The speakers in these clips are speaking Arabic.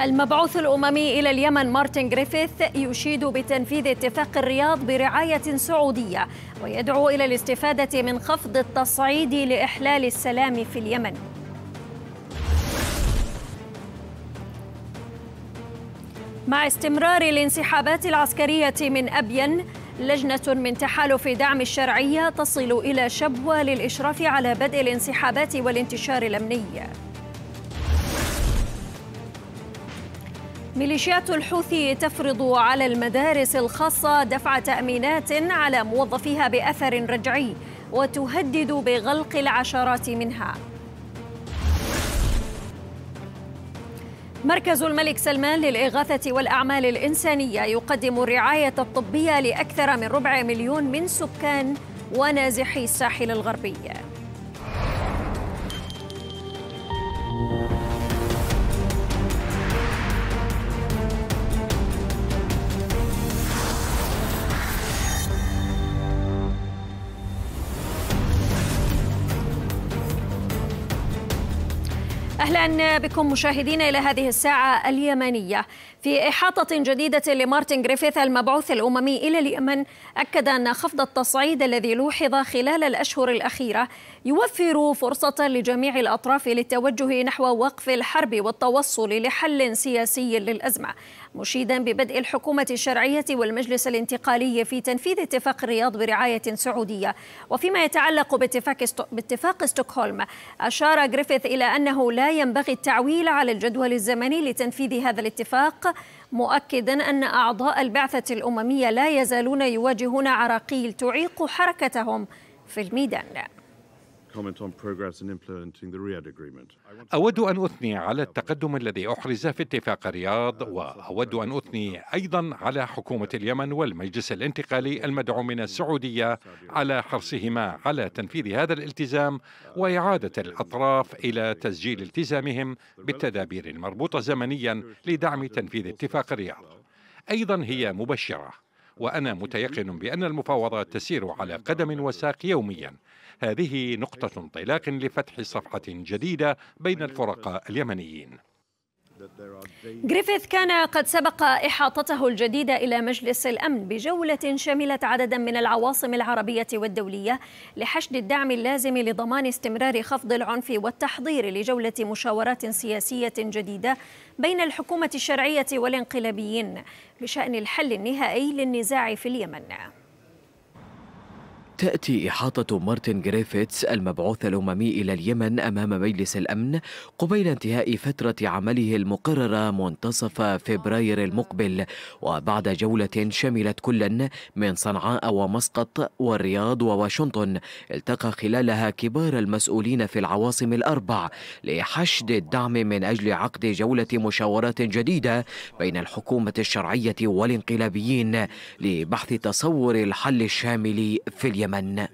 المبعوث الأممي إلى اليمن مارتن جريفيث يشيد بتنفيذ اتفاق الرياض برعاية سعودية ويدعو إلى الاستفادة من خفض التصعيد لإحلال السلام في اليمن مع استمرار الانسحابات العسكرية من أبين لجنة من تحالف دعم الشرعية تصل إلى شبوة للإشراف على بدء الانسحابات والانتشار الأمني ميليشيات الحوثي تفرض على المدارس الخاصة دفع تأمينات على موظفيها بأثر رجعي وتهدد بغلق العشرات منها. مركز الملك سلمان للإغاثة والأعمال الإنسانية يقدم الرعاية الطبية لأكثر من ربع مليون من سكان ونازحي الساحل الغربي. أهلا بكم مشاهدينا إلى هذه الساعة اليمنية في إحاطة جديدة لمارتن جريفيث المبعوث الأممي إلى اليمن أكد أن خفض التصعيد الذي لوحظ خلال الأشهر الأخيرة يوفر فرصة لجميع الأطراف للتوجه نحو وقف الحرب والتوصل لحل سياسي للأزمة مشيدا ببدء الحكومة الشرعية والمجلس الانتقالي في تنفيذ اتفاق الرياض برعاية سعودية وفيما يتعلق باتفاق, استو... باتفاق ستوكهولم أشار جريفيث إلى أنه لا ينبغي التعويل على الجدول الزمني لتنفيذ هذا الاتفاق مؤكدا أن أعضاء البعثة الأممية لا يزالون يواجهون عراقيل تعيق حركتهم في الميدان أود أن أثني على التقدم الذي أحرز في اتفاق الرياض وأود أن أثني أيضا على حكومة اليمن والمجلس الانتقالي المدعوم من السعودية على حرصهما على تنفيذ هذا الالتزام وإعادة الأطراف إلى تسجيل التزامهم بالتدابير المربوطة زمنيا لدعم تنفيذ اتفاق الرياض أيضا هي مبشرة وأنا متيقن بأن المفاوضات تسير على قدم وساق يوميا هذه نقطة انطلاق لفتح صفحة جديدة بين الفرقاء اليمنيين جريفيث كان قد سبق إحاطته الجديدة إلى مجلس الأمن بجولة شملت عددا من العواصم العربية والدولية لحشد الدعم اللازم لضمان استمرار خفض العنف والتحضير لجولة مشاورات سياسية جديدة بين الحكومة الشرعية والانقلابيين بشأن الحل النهائي للنزاع في اليمن تأتي إحاطة مارتن جريفيتس المبعوث الأممي إلى اليمن أمام مجلس الأمن قبيل انتهاء فترة عمله المقررة منتصف فبراير المقبل وبعد جولة شملت كلا من صنعاء ومسقط والرياض وواشنطن التقى خلالها كبار المسؤولين في العواصم الأربع لحشد الدعم من أجل عقد جولة مشاورات جديدة بين الحكومة الشرعية والانقلابيين لبحث تصور الحل الشامل في اليمن اليمن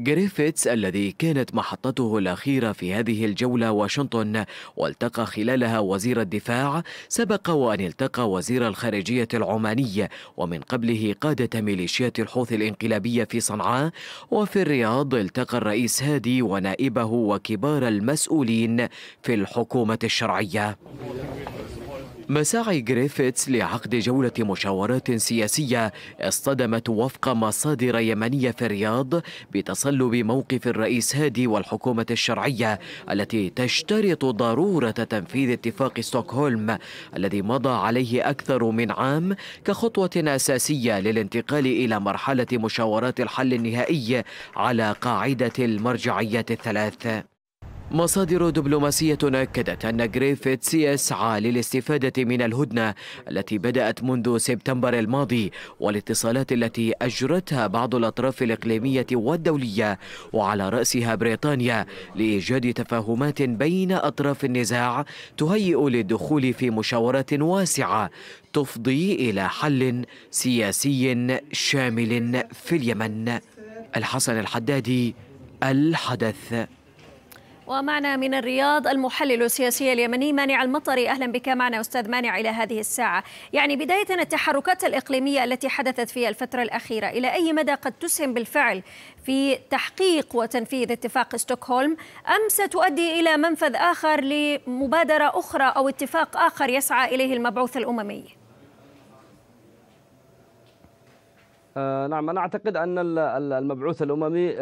جريفيتس الذي كانت محطته الأخيرة في هذه الجولة واشنطن والتقى خلالها وزير الدفاع سبق وأن التقى وزير الخارجية العماني ومن قبله قادة ميليشيات الحوث الانقلابية في صنعاء وفي الرياض التقى الرئيس هادي ونائبه وكبار المسؤولين في الحكومة الشرعية مساعي جريفيتس لعقد جولة مشاورات سياسية اصطدمت وفق مصادر يمنية في الرياض بتصلب موقف الرئيس هادي والحكومة الشرعية التي تشترط ضرورة تنفيذ اتفاق ستوكهولم الذي مضى عليه أكثر من عام كخطوة أساسية للانتقال إلى مرحلة مشاورات الحل النهائي على قاعدة المرجعيات الثلاث مصادر دبلوماسية أكدت أن جريفيتس يسعى للاستفادة من الهدنة التي بدأت منذ سبتمبر الماضي والاتصالات التي أجرتها بعض الأطراف الإقليمية والدولية وعلى رأسها بريطانيا لإيجاد تفاهمات بين أطراف النزاع تهيئ للدخول في مشاورات واسعة تفضي إلى حل سياسي شامل في اليمن الحسن الحدادي الحدث ومعنا من الرياض المحلل السياسي اليمني مانع المطري اهلا بك معنا استاذ مانع الى هذه الساعه يعني بدايه التحركات الاقليميه التي حدثت في الفتره الاخيره الى اي مدى قد تسهم بالفعل في تحقيق وتنفيذ اتفاق ستوكهولم ام ستؤدي الى منفذ اخر لمبادره اخرى او اتفاق اخر يسعى اليه المبعوث الاممي آه نعم انا اعتقد ان المبعوث الاممي آه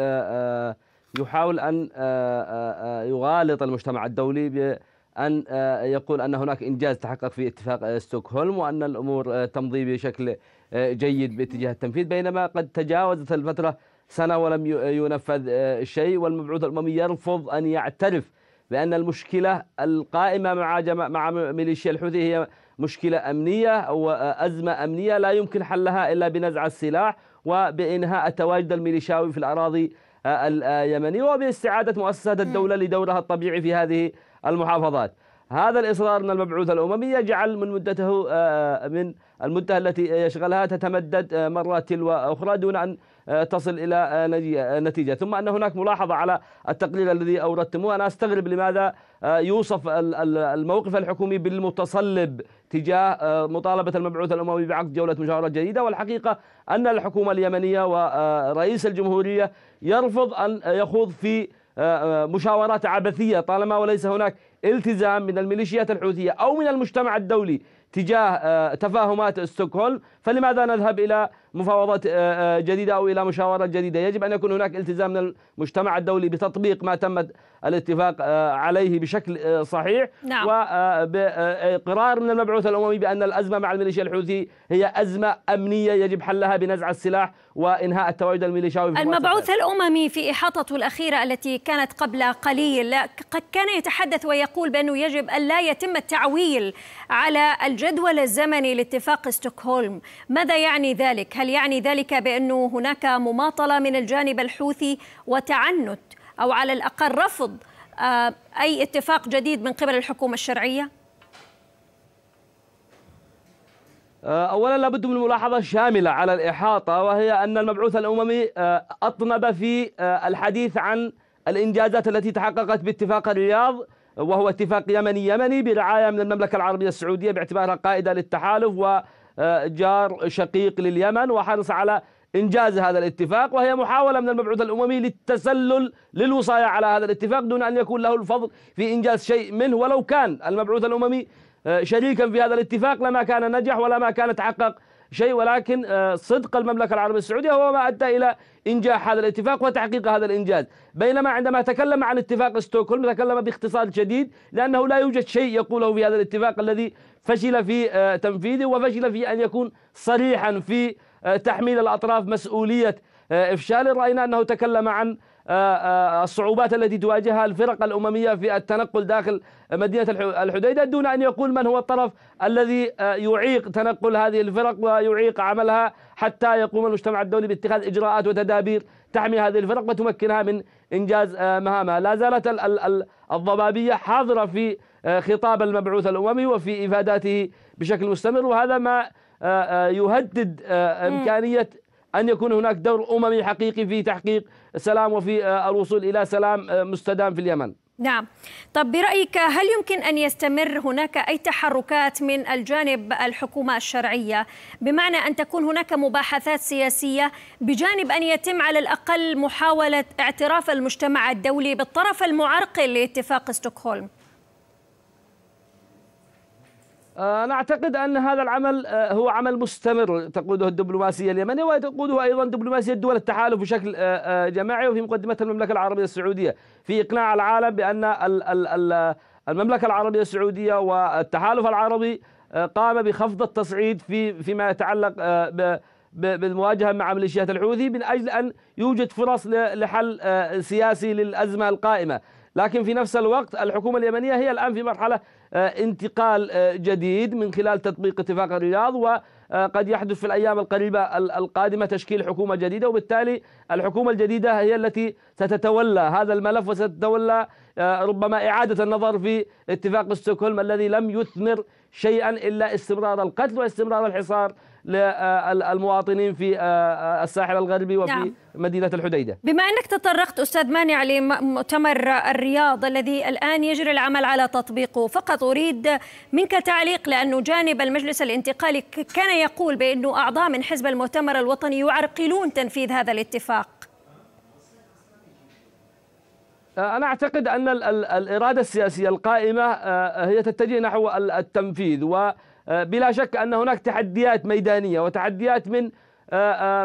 آه يحاول أن آه، آه، آه، يغالط المجتمع الدولي بأن يقول أن هناك إنجاز تحقق في اتفاق ستوكهولم وأن الأمور تمضي بشكل جيد باتجاه التنفيذ بينما قد تجاوزت الفترة سنة ولم ينفذ شيء والمبعوث الأممي يرفض أن يعترف بأن المشكلة القائمة مع مع ميليشيا الحوثي هي مشكلة أمنية أو أزمة أمنية لا يمكن حلها إلا بنزع السلاح وبإنهاء التواجد الميليشياوي في الأراضي اليمني آه، وباستعادة مؤسسات الدولة لدورها الطبيعي في هذه المحافظات هذا الإصرار من المبعوث الأممي يجعل من مدته آه، آه، من المدة التي يشغلها تتمدد مرة تلو أخرى دون أن تصل إلى نتيجة ثم أن هناك ملاحظة على التقليل الذي أوردتموه أنا أستغرب لماذا يوصف الموقف الحكومي بالمتصلب تجاه مطالبة المبعوث الأممي بعقد جولة مشاورات جديدة والحقيقة أن الحكومة اليمنية ورئيس الجمهورية يرفض أن يخوض في آه، آه، مشاورات عبثية طالما وليس هناك التزام من الميليشيات الحوثية أو من المجتمع الدولي تجاه آه، تفاهمات ستوكهولم فلماذا نذهب إلى مفاوضات جديدة أو إلى مشاورات جديدة يجب أن يكون هناك التزام من المجتمع الدولي بتطبيق ما تم الاتفاق آه، عليه بشكل آه، صحيح نعم. وبقرار آه، من المبعوث الأممي بأن الأزمة مع الميليشيا الحوثي هي أزمة أمنية يجب حلها بنزع السلاح وإنهاء التواجد الميليشياوي في المبعوث الأممي في إحاطته الأخيرة التي كانت قبل قليل كان يتحدث ويقول بأنه يجب أن لا يتم التعويل على الجدول الزمني لاتفاق ستوكهولم ماذا يعني ذلك؟ هل يعني ذلك بأنه هناك مماطلة من الجانب الحوثي وتعنت أو على الأقل رفض آه، أي اتفاق جديد من قبل الحكومة الشرعية؟ آه، اولا لابد من ملاحظه شامله على الاحاطه وهي ان المبعوث الاممي آه، اطنب في الحديث عن الانجازات التي تحققت باتفاق الرياض وهو اتفاق يمني يمني برعايه من المملكه العربيه السعوديه باعتبارها قائده للتحالف وجار شقيق لليمن وحرص على إنجاز هذا الاتفاق وهي محاولة من المبعوث الأممي للتسلل للوصاية على هذا الاتفاق دون أن يكون له الفضل في إنجاز شيء منه ولو كان المبعوث الأممي آه، شريكا في هذا الاتفاق لما كان نجح ولا ما كان تحقق شيء ولكن آه، صدق المملكة العربية السعودية هو ما أدى إلى إنجاح هذا الاتفاق وتحقيق هذا الإنجاز بينما عندما تكلم عن اتفاق ستوكهولم تكلم باختصار شديد لأنه لا يوجد شيء يقوله في هذا الاتفاق الذي فشل في آه، تنفيذه وفشل في أن يكون صريحا في آه، تحميل الأطراف مسؤولية آه، إفشال رأينا أنه تكلم عن آه، الصعوبات التي تواجهها الفرق الأممية في التنقل داخل مدينة الحديدة دون أن يقول من هو الطرف الذي يعيق تنقل هذه الفرق ويعيق عملها حتى يقوم المجتمع الدولي باتخاذ إجراءات وتدابير تحمي هذه الفرق وتمكنها من إنجاز مهامها لا زالت الضبابية حاضرة في خطاب المبعوث الأممي وفي إفاداته بشكل مستمر وهذا ما آه، آه، يهدد آه، إمكانية أن يكون هناك دور أممي حقيقي في تحقيق سلام وفي الوصول إلى سلام مستدام في اليمن نعم طب برأيك هل يمكن أن يستمر هناك أي تحركات من الجانب الحكومة الشرعية بمعنى أن تكون هناك مباحثات سياسية بجانب أن يتم على الأقل محاولة اعتراف المجتمع الدولي بالطرف المعرقل لاتفاق ستوكهولم آه، أنا أعتقد أن هذا العمل آه، هو عمل مستمر تقوده الدبلوماسية اليمنية وتقوده أيضا دبلوماسية دول التحالف بشكل آه، جماعي وفي مقدمة المملكة العربية السعودية في إقناع العالم بأن المملكة العربية السعودية والتحالف العربي قام بخفض التصعيد في فيما يتعلق بالمواجهة مع ميليشيات الحوثي من أجل أن يوجد فرص لحل سياسي للأزمة القائمة لكن في نفس الوقت الحكومة اليمنية هي الآن في مرحلة آه، انتقال آه، جديد من خلال تطبيق اتفاق الرياض وقد آه، يحدث في الأيام القريبة القادمة تشكيل حكومة جديدة وبالتالي الحكومة الجديدة هي التي ستتولى هذا الملف وستتولى آه، ربما إعادة النظر في اتفاق ستوكهولم الذي لم يثمر شيئا إلا استمرار القتل واستمرار الحصار للمواطنين في آه، آه، الساحل الغربي وفي نعم. مدينة الحديدة بما أنك تطرقت أستاذ مانع لمؤتمر الرياض الذي الآن يجري العمل على تطبيقه فقط أريد منك تعليق لأنه جانب المجلس الانتقالي كان يقول بأنه أعضاء من حزب المؤتمر الوطني يعرقلون تنفيذ هذا الاتفاق آه، أنا أعتقد أن الإرادة السياسية القائمة آه، هي تتجه نحو التنفيذ وبلا آه، شك أن هناك تحديات ميدانية وتحديات من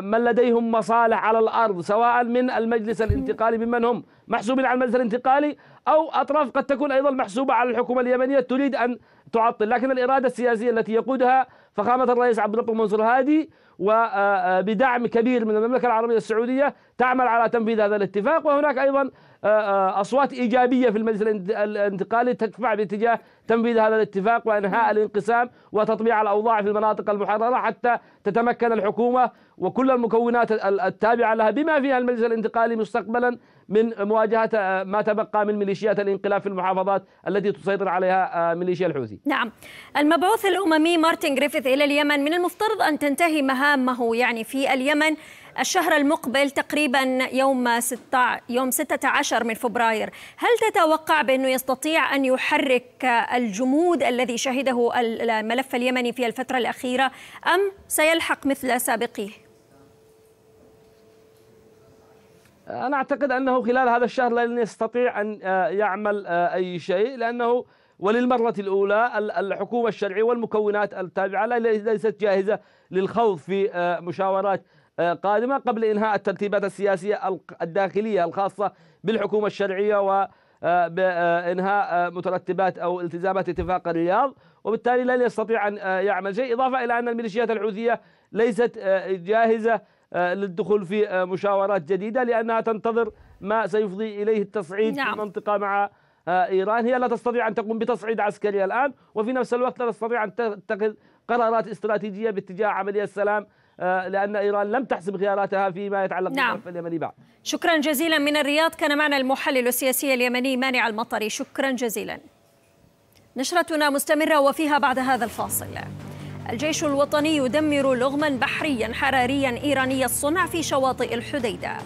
من لديهم مصالح على الأرض سواء من المجلس الانتقالي ممن هم محسوبين على المجلس الانتقالي أو أطراف قد تكون أيضا محسوبة على الحكومة اليمنية تريد أن تعطل لكن الإرادة السياسية التي يقودها فخامة الرئيس عبد اللطيف منصور هادي وبدعم آه، آه، كبير من المملكة العربية السعودية تعمل على تنفيذ هذا الاتفاق وهناك أيضا آه، أصوات إيجابية في المجلس الانتقالي تدفع باتجاه تنفيذ هذا الاتفاق وإنهاء نعم. الانقسام وتطبيع الأوضاع في المناطق المحررة حتى تتمكن الحكومة وكل المكونات التابعة لها بما فيها المجلس الانتقالي مستقبلا من مواجهة آه، ما تبقى من ميليشيات الانقلاب في المحافظات التي تسيطر عليها آه، ميليشيا الحوثي نعم المبعوث الأممي مارتن جريفيث إلى اليمن من المفترض أن تنتهي مهامه يعني في اليمن الشهر المقبل تقريبا يوم 16 يوم 16 من فبراير، هل تتوقع بانه يستطيع ان يحرك آه، الجمود الذي شهده الملف اليمني في الفتره الاخيره ام سيلحق مثل سابقيه؟ أنا أعتقد أنه خلال هذا الشهر لن يستطيع أن آه، يعمل آه، أي شيء لأنه وللمرة الأولى الحكومة الشرعية والمكونات التابعة ليست جاهزة للخوض في آه، مشاورات قادمة قبل إنهاء الترتيبات السياسية الداخلية الخاصة بالحكومة الشرعية و بانهاء مترتبات او التزامات اتفاق الرياض وبالتالي لن يستطيع ان يعمل شيء اضافه الى ان الميليشيات الحوثيه ليست جاهزه آه، للدخول في آه، مشاورات جديدة لأنها تنتظر ما سيفضي إليه التصعيد نعم. في المنطقة مع آه، إيران هي لا تستطيع أن تقوم بتصعيد عسكري الآن وفي نفس الوقت لا تستطيع أن تتخذ قرارات استراتيجية باتجاه عملية السلام لأن إيران لم تحسب خياراتها فيما يتعلق نعم. بالظرف اليمني بعد شكرا جزيلا من الرياض كان معنا المحلل السياسي اليمني مانع المطري شكرا جزيلا نشرتنا مستمرة وفيها بعد هذا الفاصل الجيش الوطني يدمر لغما بحريا حراريا إيراني الصنع في شواطئ الحديدة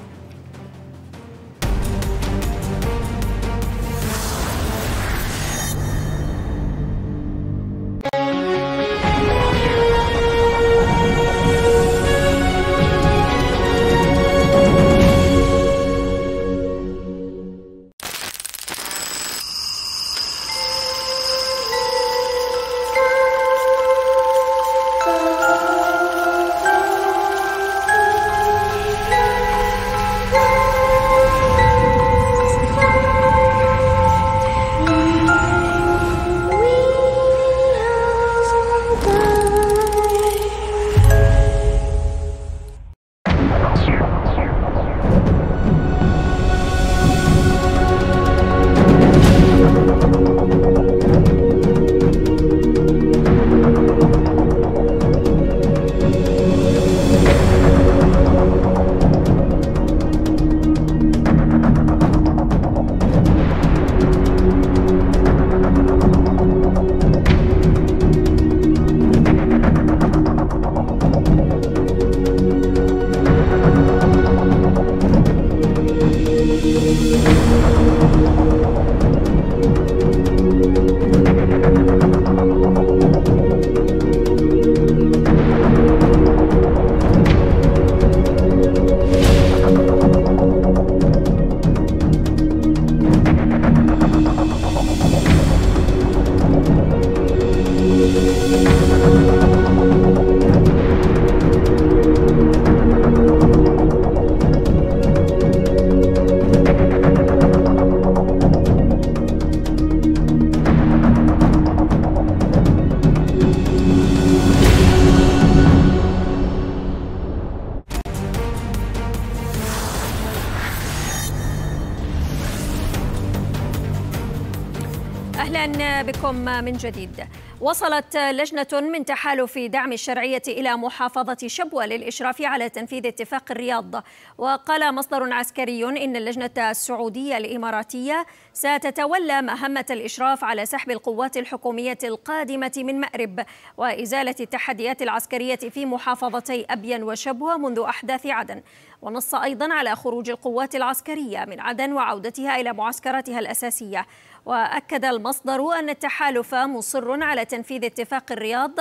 لكم من جديد وصلت لجنة من تحالف دعم الشرعية إلى محافظة شبوة للإشراف على تنفيذ اتفاق الرياض وقال مصدر عسكري إن اللجنة السعودية الإماراتية ستتولى مهمة الإشراف على سحب القوات الحكومية القادمة من مأرب وإزالة التحديات العسكرية في محافظتي أبين وشبوة منذ أحداث عدن ونص أيضا على خروج القوات العسكرية من عدن وعودتها إلى معسكراتها الأساسية وأكد المصدر أن التحالف مصر على تنفيذ اتفاق الرياض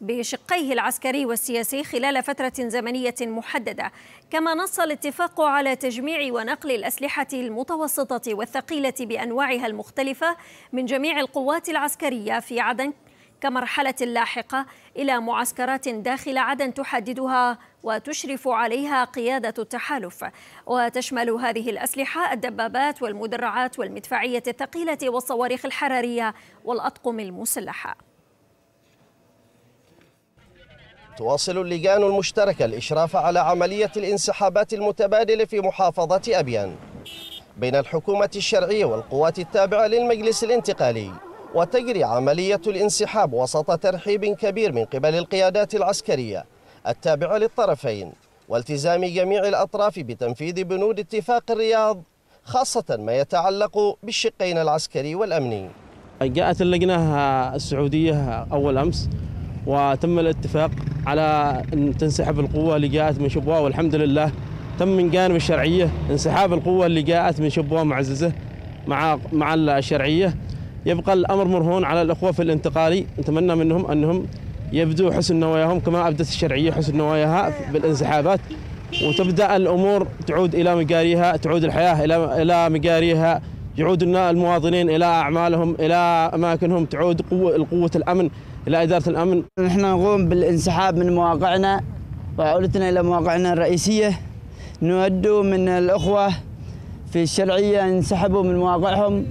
بشقيه العسكري والسياسي خلال فترة زمنية محددة كما نص الاتفاق على تجميع ونقل الأسلحة المتوسطة والثقيلة بأنواعها المختلفة من جميع القوات العسكرية في عدن كمرحلة لاحقة إلى معسكرات داخل عدن تحددها وتشرف عليها قيادة التحالف وتشمل هذه الأسلحة الدبابات والمدرعات والمدفعية الثقيلة والصواريخ الحرارية والأطقم المسلحة تواصل اللجان المشتركة الإشراف على عملية الانسحابات المتبادلة في محافظة أبيان بين الحكومة الشرعية والقوات التابعة للمجلس الانتقالي وتجري عملية الانسحاب وسط ترحيب كبير من قبل القيادات العسكرية التابعة للطرفين والتزام جميع الأطراف بتنفيذ بنود اتفاق الرياض خاصة ما يتعلق بالشقين العسكري والأمني جاءت اللجنة السعودية أول أمس وتم الاتفاق على أن تنسحب القوة اللي جاءت من شبوة والحمد لله تم من جانب الشرعية انسحاب القوة اللي جاءت من شبوة معززة مع مع الشرعية يبقى الأمر مرهون على الأخوة في الانتقالي نتمنى منهم أنهم يبدو حسن نواياهم كما أبدت الشرعية حسن نواياها بالانسحابات وتبدأ الأمور تعود إلى مجاريها تعود الحياة إلى إلى مجاريها يعود المواطنين إلى أعمالهم إلى أماكنهم تعود قوة القوه الأمن إلى إدارة الأمن نحن نقوم بالانسحاب من مواقعنا وعودتنا إلى مواقعنا الرئيسية نود من الأخوة في الشرعية انسحبوا من مواقعهم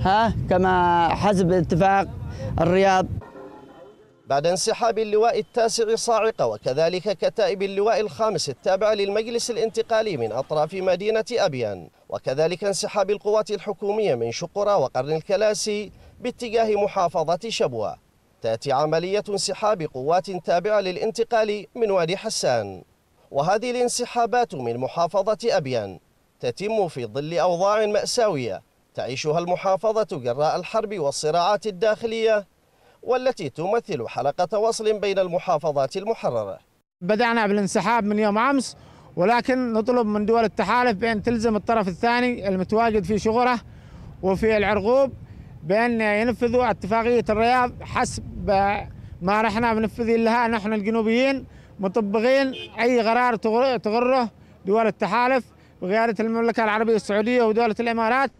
ها كما حسب اتفاق الرياض بعد انسحاب اللواء التاسع صاعقة وكذلك كتائب اللواء الخامس التابع للمجلس الانتقالي من أطراف مدينة أبيان وكذلك انسحاب القوات الحكومية من شقرة وقرن الكلاسي باتجاه محافظة شبوة تأتي عملية انسحاب قوات تابعة للانتقال من وادي حسان وهذه الانسحابات من محافظة أبيان تتم في ظل أوضاع مأساوية تعيشها المحافظة جراء الحرب والصراعات الداخلية والتي تمثل حلقة وصل بين المحافظات المحررة بدأنا بالانسحاب من يوم أمس ولكن نطلب من دول التحالف بأن تلزم الطرف الثاني المتواجد في شغره وفي العرغوب بأن ينفذوا اتفاقية الرياض حسب ما رحنا بننفذ لها نحن الجنوبيين مطبقين أي قرار تغره دول التحالف بقيادة المملكة العربية السعودية ودولة الإمارات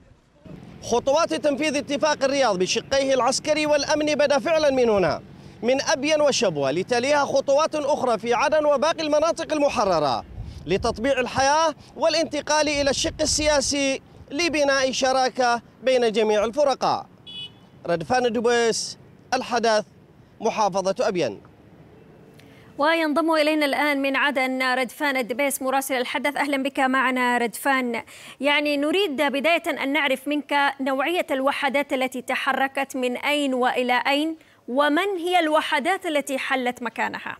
خطوات تنفيذ اتفاق الرياض بشقيه العسكري والأمني بدأ فعلا من هنا من أبين وشبوة لتليها خطوات أخرى في عدن وباقي المناطق المحررة لتطبيع الحياة والانتقال إلى الشق السياسي لبناء شراكة بين جميع الفرقاء ردفان دبيس الحدث محافظة أبين وينضم إلينا الآن من عدن ردفان الدبيس مراسل الحدث أهلا بك معنا ردفان يعني نريد بداية أن نعرف منك نوعية الوحدات التي تحركت من أين وإلى أين ومن هي الوحدات التي حلت مكانها؟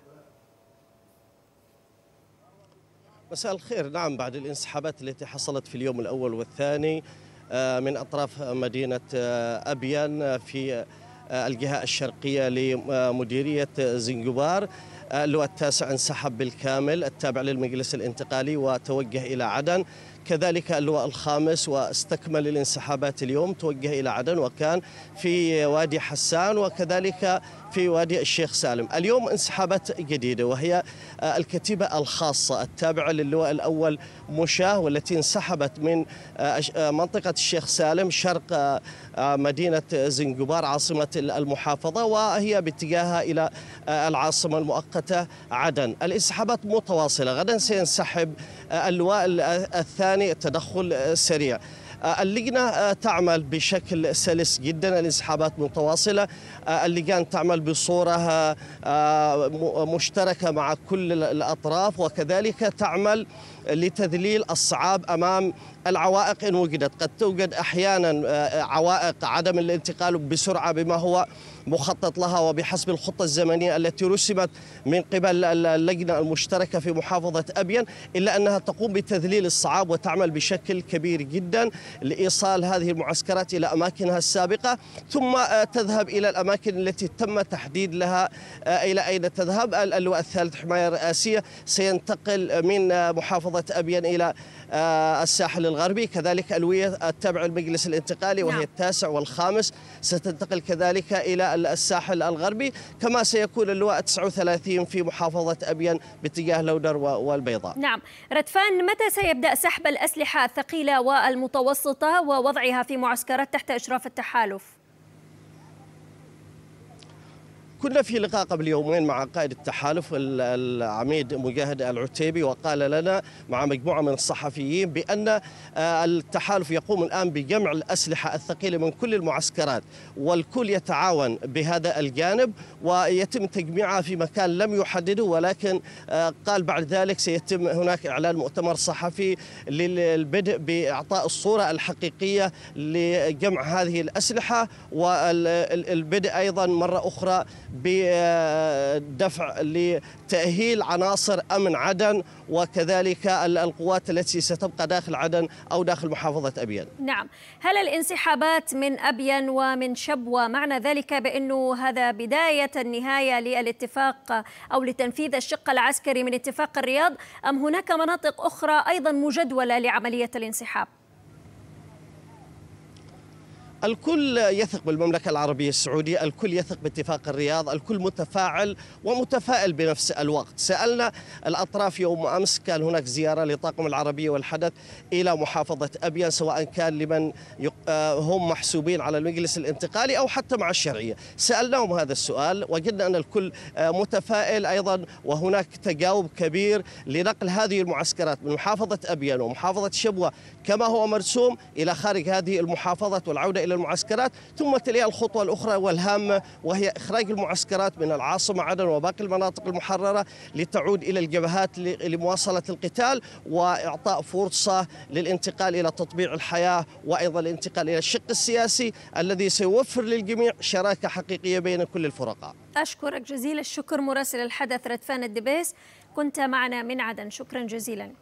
مساء الخير نعم بعد الانسحابات التي حصلت في اليوم الأول والثاني آه، من أطراف مدينة آه، أبيان آه، في الجهة الشرقية لمديرية زنجبار اللواء التاسع انسحب بالكامل التابع للمجلس الانتقالي وتوجه إلى عدن كذلك اللواء الخامس واستكمل الانسحابات اليوم توجه إلى عدن وكان في وادي حسان وكذلك في وادي الشيخ سالم اليوم انسحابات جديدة وهي آه، الكتيبة الخاصة التابعة للواء الأول مشاه والتي انسحبت من آه، آه، منطقة الشيخ سالم شرق مدينة زنجبار عاصمة المحافظة وهي باتجاهها إلى العاصمة المؤقتة عدن الانسحابات متواصلة غدا سينسحب اللواء الثاني التدخل سريع آه، اللجنة آه، تعمل بشكل سلس جدا الانسحابات متواصلة آه، اللجان تعمل بصورة مشتركة مع كل الأطراف وكذلك تعمل لتذليل الصعاب امام العوائق ان وجدت، قد توجد احيانا عوائق عدم الانتقال بسرعه بما هو مخطط لها وبحسب الخطة الزمنية التي رسمت من قبل اللجنة المشتركة في محافظة أبين إلا أنها تقوم بتذليل الصعاب وتعمل بشكل كبير جدا لإيصال هذه المعسكرات إلى أماكنها السابقة ثم آه، تذهب إلى الأماكن التي تم تحديد لها آه، إلى أين تذهب اللواء الثالث حماية رئاسية سينتقل من آه، محافظة أبين إلى الساحل الغربي كذلك ألوية التابعة للمجلس الانتقالي وهي نعم. التاسع والخامس ستنتقل كذلك إلى الساحل الغربي كما سيكون اللواء 39 في محافظة أبين باتجاه لودر والبيضاء نعم ردفان متى سيبدأ سحب الأسلحة الثقيلة والمتوسطة ووضعها في معسكرات تحت إشراف التحالف؟ كنا في لقاء قبل يومين مع قائد التحالف العميد مجاهد العتيبي وقال لنا مع مجموعه من الصحفيين بان آه، التحالف يقوم الان بجمع الاسلحه الثقيله من كل المعسكرات والكل يتعاون بهذا الجانب ويتم تجميعها في مكان لم يحدده ولكن آه، قال بعد ذلك سيتم هناك اعلان مؤتمر صحفي للبدء باعطاء الصوره الحقيقيه لجمع هذه الاسلحه والبدء ايضا مره اخرى بدفع لتأهيل عناصر أمن عدن وكذلك القوات التي ستبقى داخل عدن أو داخل محافظة أبيان نعم هل الانسحابات من أبيان ومن شبوة معنى ذلك بأنه هذا بداية النهاية للاتفاق أو لتنفيذ الشق العسكري من اتفاق الرياض أم هناك مناطق أخرى أيضا مجدولة لعملية الانسحاب الكل يثق بالمملكة العربية السعودية الكل يثق باتفاق الرياض الكل متفاعل ومتفائل بنفس الوقت سألنا الأطراف يوم أمس كان هناك زيارة لطاقم العربية والحدث إلى محافظة أبيان سواء كان لمن آه، هم محسوبين على المجلس الانتقالي أو حتى مع الشرعية سألناهم هذا السؤال وجدنا أن الكل آه، متفائل أيضا وهناك تجاوب كبير لنقل هذه المعسكرات من محافظة أبيان ومحافظة شبوة كما هو مرسوم إلى خارج هذه المحافظات والعودة إلى المعسكرات ثم تليها الخطوة الأخرى والهامة وهي إخراج المعسكرات من العاصمة عدن وباقي المناطق المحررة لتعود إلى الجبهات لمواصلة القتال وإعطاء فرصة للانتقال إلى تطبيع الحياة وأيضا الانتقال إلى الشق السياسي الذي سيوفر للجميع شراكة حقيقية بين كل الفرقاء أشكرك جزيل الشكر مراسل الحدث ردفان الدبيس كنت معنا من عدن شكرا جزيلا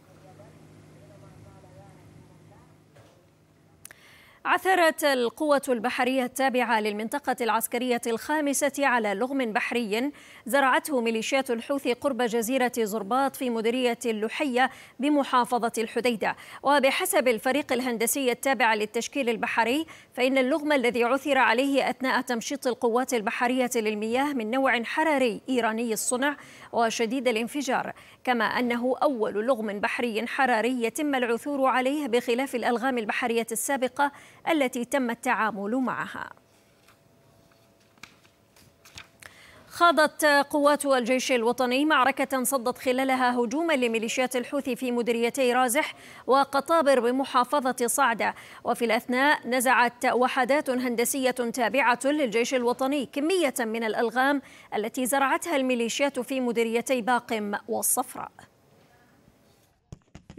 عثرت القوة البحرية التابعة للمنطقة العسكرية الخامسة على لغم بحري زرعته ميليشيات الحوثي قرب جزيرة زرباط في مديرية اللحية بمحافظة الحديدة وبحسب الفريق الهندسي التابع للتشكيل البحري فإن اللغم الذي عثر عليه أثناء تمشيط القوات البحرية للمياه من نوع حراري إيراني الصنع وشديد الانفجار كما أنه أول لغم بحري حراري يتم العثور عليه بخلاف الألغام البحرية السابقة التي تم التعامل معها خاضت قوات الجيش الوطني معركة صدت خلالها هجوما لميليشيات الحوثي في مديريتي رازح وقطابر بمحافظة صعدة وفي الأثناء نزعت وحدات هندسية تابعة للجيش الوطني كمية من الألغام التي زرعتها الميليشيات في مديريتي باقم والصفراء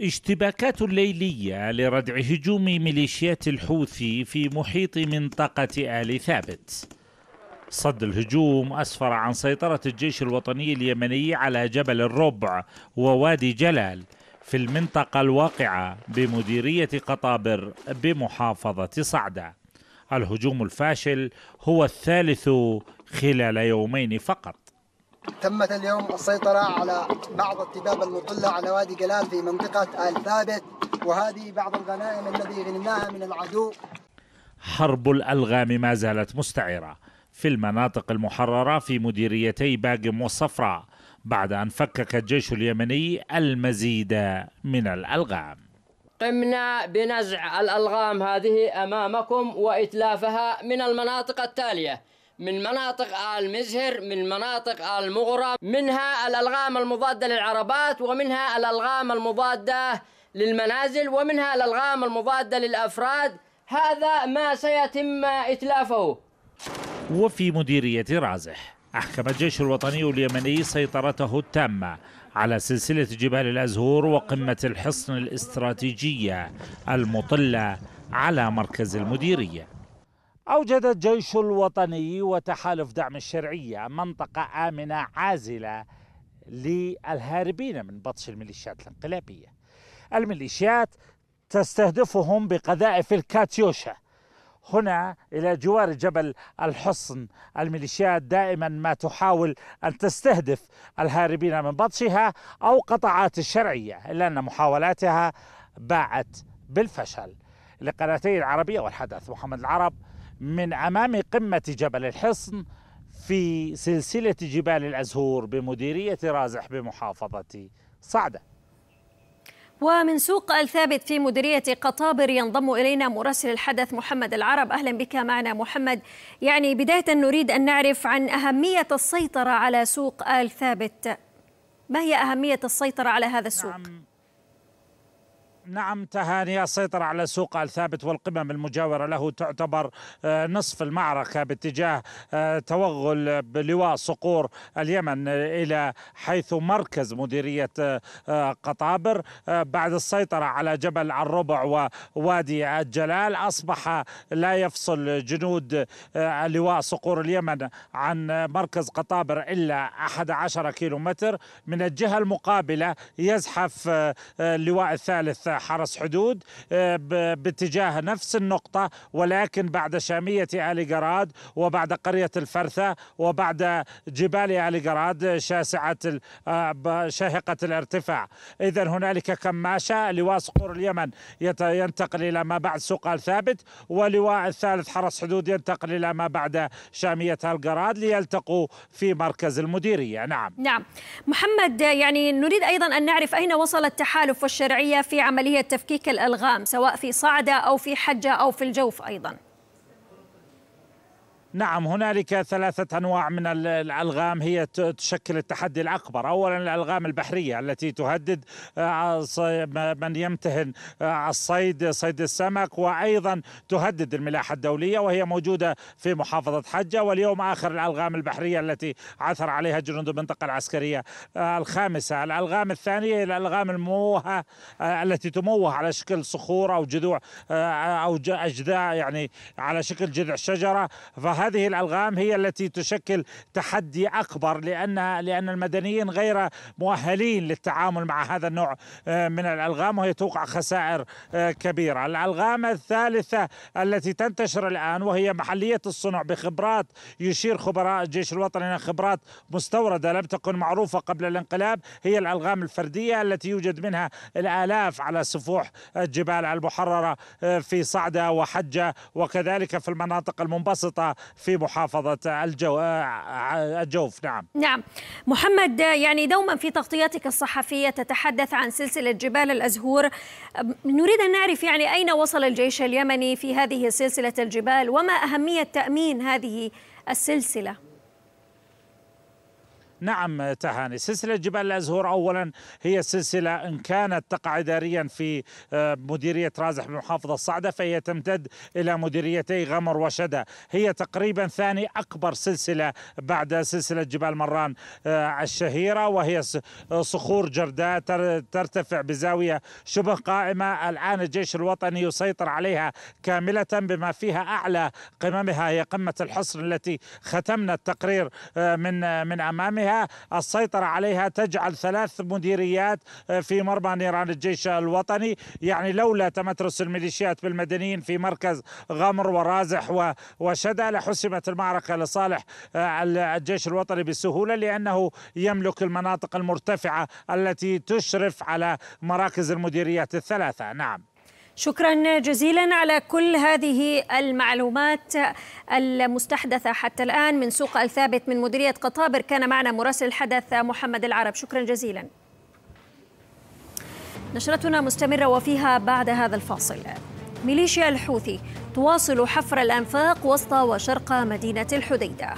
اشتباكات ليلية لردع هجوم ميليشيات الحوثي في محيط منطقة آل ثابت صد الهجوم أسفر عن سيطرة الجيش الوطني اليمني على جبل الربع ووادي جلال في المنطقة الواقعة بمديرية قطابر بمحافظة صعدة الهجوم الفاشل هو الثالث خلال يومين فقط تمت اليوم السيطرة على بعض التباب المطلة على وادي جلال في منطقة آل ثابت وهذه بعض الغنائم التي غنمناها من العدو حرب الألغام ما زالت مستعرة في المناطق المحررة في مديريتي باقم والصفراء بعد أن فكك الجيش اليمني المزيد من الألغام قمنا بنزع الألغام هذه أمامكم وإتلافها من المناطق التالية من مناطق آل مزهر من مناطق آل مغرب منها الألغام المضادة للعربات ومنها الألغام المضادة للمنازل ومنها الألغام المضادة للأفراد هذا ما سيتم إتلافه وفي مديرية رازح أحكم الجيش الوطني اليمني سيطرته التامة على سلسلة جبال الأزهور وقمة الحصن الاستراتيجية المطلة على مركز المديرية أوجد الجيش الوطني وتحالف دعم الشرعية منطقة آمنة عازلة للهاربين من بطش الميليشيات الانقلابية الميليشيات تستهدفهم بقذائف الكاتيوشا هنا إلى جوار جبل الحصن الميليشيات دائما ما تحاول أن تستهدف الهاربين من بطشها أو قطعات الشرعية إلا أن محاولاتها باعت بالفشل لقناتي العربية والحدث محمد العرب من أمام قمة جبل الحصن في سلسلة جبال الأزهور بمديرية رازح بمحافظة صعدة ومن سوق الثابت في مديرية قطابر ينضم إلينا مراسل الحدث محمد العرب أهلا بك معنا محمد يعني بداية نريد أن نعرف عن أهمية السيطرة على سوق الثابت ما هي أهمية السيطرة على هذا السوق؟ نعم. نعم تهاني السيطرة على سوق الثابت والقمم المجاورة له تعتبر آه، نصف المعركة باتجاه آه، توغل بلواء صقور اليمن آه، إلى حيث مركز مديرية قطابر بعد السيطرة على جبل الربع ووادي الجلال أصبح لا يفصل جنود لواء صقور اليمن عن مركز قطابر إلا 11 كيلومتر من الجهة المقابلة يزحف اللواء الثالث حرس حدود آه، باتجاه نفس النقطة ولكن بعد شامية آل جراد وبعد قرية الفرثة وبعد جبال آل جراد شاسعة آه، شاهقة الارتفاع إذا هنالك كماشة لواء صقور اليمن ينتقل إلى ما بعد سوق الثابت ولواء الثالث حرس حدود ينتقل إلى ما بعد شامية آل جراد ليلتقوا في مركز المديرية نعم نعم محمد يعني نريد أيضا أن نعرف أين وصل التحالف والشرعية في عملية عملية تفكيك الألغام سواء في صعدة أو في حجة أو في الجوف أيضاً نعم هنالك ثلاثة أنواع من الألغام هي تشكل التحدي الأكبر أولا الألغام البحرية التي تهدد آه، من يمتهن آه، الصيد صيد السمك وأيضا تهدد الملاحة الدولية وهي موجودة في محافظة حجة واليوم آخر الألغام البحرية التي عثر عليها جنود المنطقة العسكرية آه، الخامسة الألغام الثانية هي الألغام المموهة التي تموه على شكل صخور أو جذوع أو أجزاء يعني على شكل جذع شجرة فهذا هذه الألغام هي التي تشكل تحدي أكبر لأنها لأن المدنيين غير مؤهلين للتعامل مع هذا النوع آه، من الألغام وهي توقع خسائر آه، كبيرة الألغام الثالثة التي تنتشر الآن وهي محلية الصنع بخبرات يشير خبراء الجيش الوطني إلى خبرات مستوردة لم تكن معروفة قبل الانقلاب هي الألغام الفردية التي يوجد منها الآلاف على سفوح الجبال المحررة آه، في صعدة وحجة وكذلك في المناطق المنبسطة في محافظة الجو... آه، الجوف نعم نعم محمد يعني دوما في تغطياتك الصحفية تتحدث عن سلسلة جبال الأزهور نريد أن نعرف يعني أين وصل الجيش اليمني في هذه سلسلة الجبال وما أهمية تأمين هذه السلسلة نعم تهاني سلسلة جبال الأزهور أولا هي سلسلة إن كانت تقع إداريا في آه، مديرية رازح بمحافظة صعدة فهي تمتد إلى مديريتي غمر وشدة هي تقريبا ثاني أكبر سلسلة بعد سلسلة جبال مران آه، الشهيرة وهي آه، صخور جرداء ترتفع بزاوية شبه قائمة الآن الجيش الوطني يسيطر عليها كاملة بما فيها أعلى قممها هي قمة الحصن التي ختمنا التقرير من من أمامها عليها السيطرة عليها تجعل ثلاث مديريات آه، في مرمى نيران الجيش الوطني يعني لولا تمترس الميليشيات بالمدنيين في مركز غمر ورازح وشدة لحسمت المعركة لصالح آه، الجيش الوطني بسهولة لأنه يملك المناطق المرتفعة التي تشرف على مراكز المديريات الثلاثة نعم شكرا جزيلا على كل هذه المعلومات المستحدثة حتى الآن من سوق الثابت من مديرية قطابر كان معنا مراسل الحدث محمد العرب شكرا جزيلا نشرتنا مستمرة وفيها بعد هذا الفاصل ميليشيا الحوثي تواصل حفر الأنفاق وسط وشرق مدينة الحديدة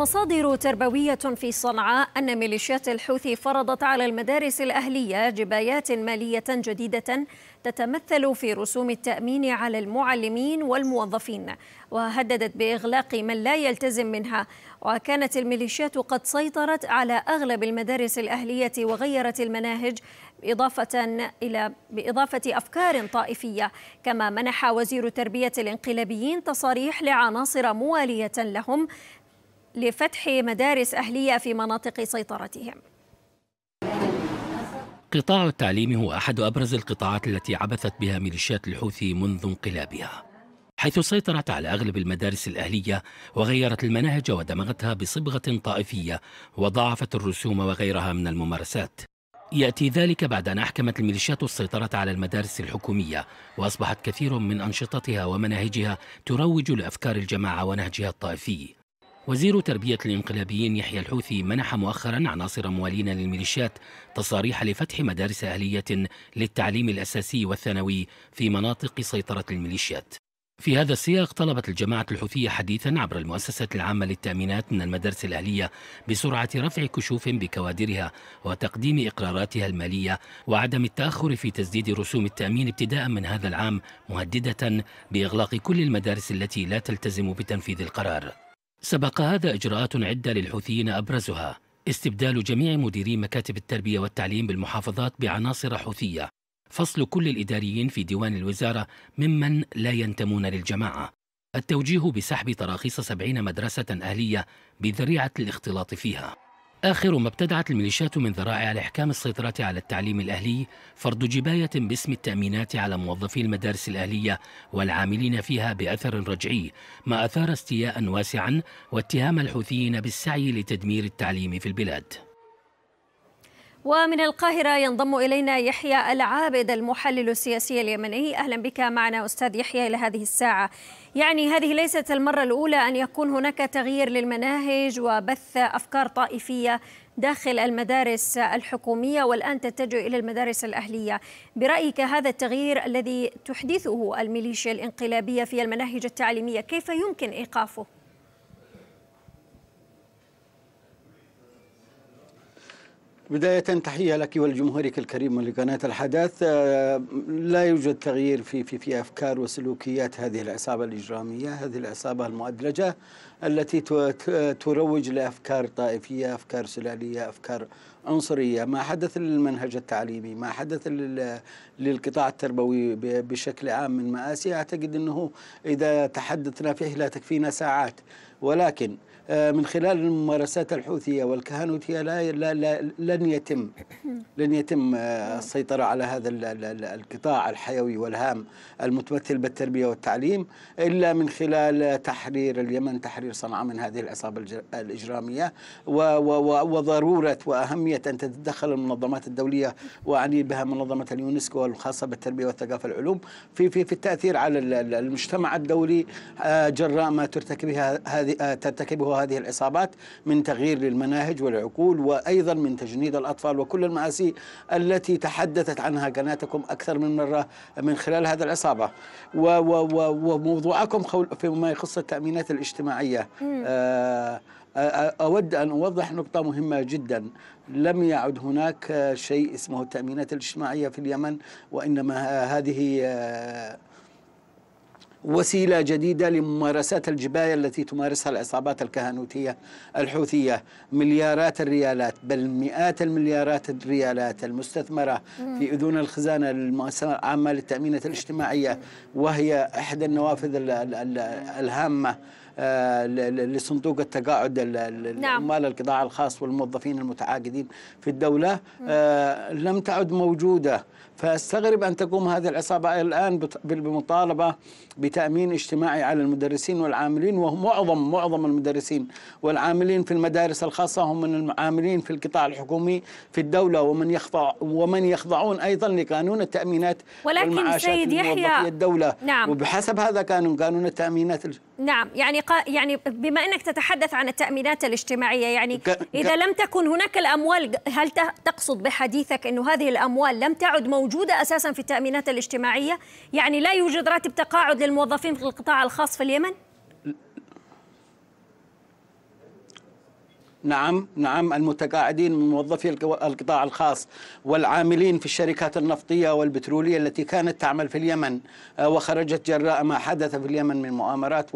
مصادر تربوية في صنعاء أن ميليشيات الحوثي فرضت على المدارس الأهلية جبايات مالية جديدة تتمثل في رسوم التأمين على المعلمين والموظفين وهددت بإغلاق من لا يلتزم منها وكانت الميليشيات قد سيطرت على أغلب المدارس الأهلية وغيرت المناهج إضافة إلى بإضافة أفكار طائفية كما منح وزير تربية الانقلابيين تصاريح لعناصر موالية لهم لفتح مدارس أهلية في مناطق سيطرتهم قطاع التعليم هو أحد أبرز القطاعات التي عبثت بها ميليشيات الحوثي منذ انقلابها حيث سيطرت على أغلب المدارس الأهلية وغيرت المناهج ودمغتها بصبغة طائفية وضاعفت الرسوم وغيرها من الممارسات يأتي ذلك بعد أن أحكمت الميليشيات السيطرة على المدارس الحكومية وأصبحت كثير من أنشطتها ومناهجها تروج لأفكار الجماعة ونهجها الطائفي وزير تربية الانقلابيين يحيى الحوثي منح مؤخرا عناصر موالين للميليشيات تصاريح لفتح مدارس أهلية للتعليم الأساسي والثانوي في مناطق سيطرة الميليشيات في هذا السياق طلبت الجماعة الحوثية حديثا عبر المؤسسة العامة للتأمينات من المدارس الأهلية بسرعة رفع كشوف بكوادرها وتقديم إقراراتها المالية وعدم التأخر في تسديد رسوم التأمين ابتداء من هذا العام مهددة بإغلاق كل المدارس التي لا تلتزم بتنفيذ القرار سبق هذا إجراءات عدة للحوثيين أبرزها استبدال جميع مديري مكاتب التربية والتعليم بالمحافظات بعناصر حوثية فصل كل الإداريين في ديوان الوزارة ممن لا ينتمون للجماعة التوجيه بسحب تراخيص سبعين مدرسة أهلية بذريعة الاختلاط فيها آخر ما ابتدعت الميليشيات من ذرائع لإحكام السيطرة على التعليم الأهلي فرض جباية باسم التأمينات على موظفي المدارس الأهلية والعاملين فيها بأثر رجعي ما أثار استياء واسعا واتهام الحوثيين بالسعي لتدمير التعليم في البلاد ومن القاهرة ينضم إلينا يحيى العابد المحلل السياسي اليمني أهلا بك معنا أستاذ يحيى إلى هذه الساعة يعني هذه ليست المرة الأولى أن يكون هناك تغيير للمناهج وبث أفكار طائفية داخل المدارس الحكومية والآن تتجه إلى المدارس الأهلية برأيك هذا التغيير الذي تحدثه الميليشيا الإنقلابية في المناهج التعليمية كيف يمكن إيقافه؟ بداية تحية لك ولجمهورك الكريم ولقناة الحداث آه، لا يوجد تغيير في في في أفكار وسلوكيات هذه العصابة الإجرامية هذه العصابة المؤدلجة التي تروج لأفكار طائفية أفكار سلالية أفكار عنصرية ما حدث للمنهج التعليمي ما حدث للقطاع التربوي بشكل عام من مآسي أعتقد أنه إذا تحدثنا فيه لا تكفينا ساعات ولكن آه، من خلال الممارسات الحوثية والكهنوتية لا, لا, لا لن يتم لن يتم آه، السيطرة على هذا القطاع الحيوي والهام المتمثل بالتربية والتعليم إلا من خلال تحرير اليمن تحرير صنعاء من هذه العصابة الإجرامية وضرورة وأهمية أن تتدخل المنظمات الدولية وأعني بها منظمة اليونسكو الخاصة بالتربية والثقافة والعلوم في في في التأثير على المجتمع الدولي آه، جراء ما ترتكبها هذه ترتكبه هذه العصابات من تغيير للمناهج والعقول وأيضا من تجنيد الأطفال وكل المآسي التي تحدثت عنها قناتكم أكثر من مرة من خلال هذا العصابة وموضوعكم فيما يخص التأمينات الاجتماعية آه، آه، آه، أود أن أوضح نقطة مهمة جدا لم يعد هناك شيء اسمه التأمينات الاجتماعية في اليمن وإنما هذه وسيلة جديدة لممارسات الجباية التي تمارسها العصابات الكهنوتية الحوثية مليارات الريالات بل مئات المليارات الريالات المستثمرة في أذون الخزانة العامة للتأمينات الاجتماعية وهي إحدى النوافذ الهامة آه، لصندوق التقاعد العمال نعم. القطاع الخاص والموظفين المتعاقدين في الدولة آه، لم تعد موجودة فاستغرب ان تقوم هذه العصابه الان بالمطالبه بتامين اجتماعي على المدرسين والعاملين ومعظم معظم المدرسين والعاملين في المدارس الخاصه هم من العاملين في القطاع الحكومي في الدوله ومن يخضع ومن يخضعون ايضا لقانون التامينات ولكن سيد يحيى الدوله نعم وبحسب هذا قانون قانون التامينات نعم يعني قا يعني بما انك تتحدث عن التامينات الاجتماعيه يعني ك... اذا ك... لم تكن هناك الاموال هل تقصد بحديثك انه هذه الاموال لم تعد موجوده موجودة أساسا في التأمينات الاجتماعية يعني لا يوجد راتب تقاعد للموظفين في القطاع الخاص في اليمن؟ نعم نعم المتقاعدين من موظفي القطاع الخاص والعاملين في الشركات النفطية والبترولية التي كانت تعمل في اليمن آه، وخرجت جراء ما حدث في اليمن من مؤامرات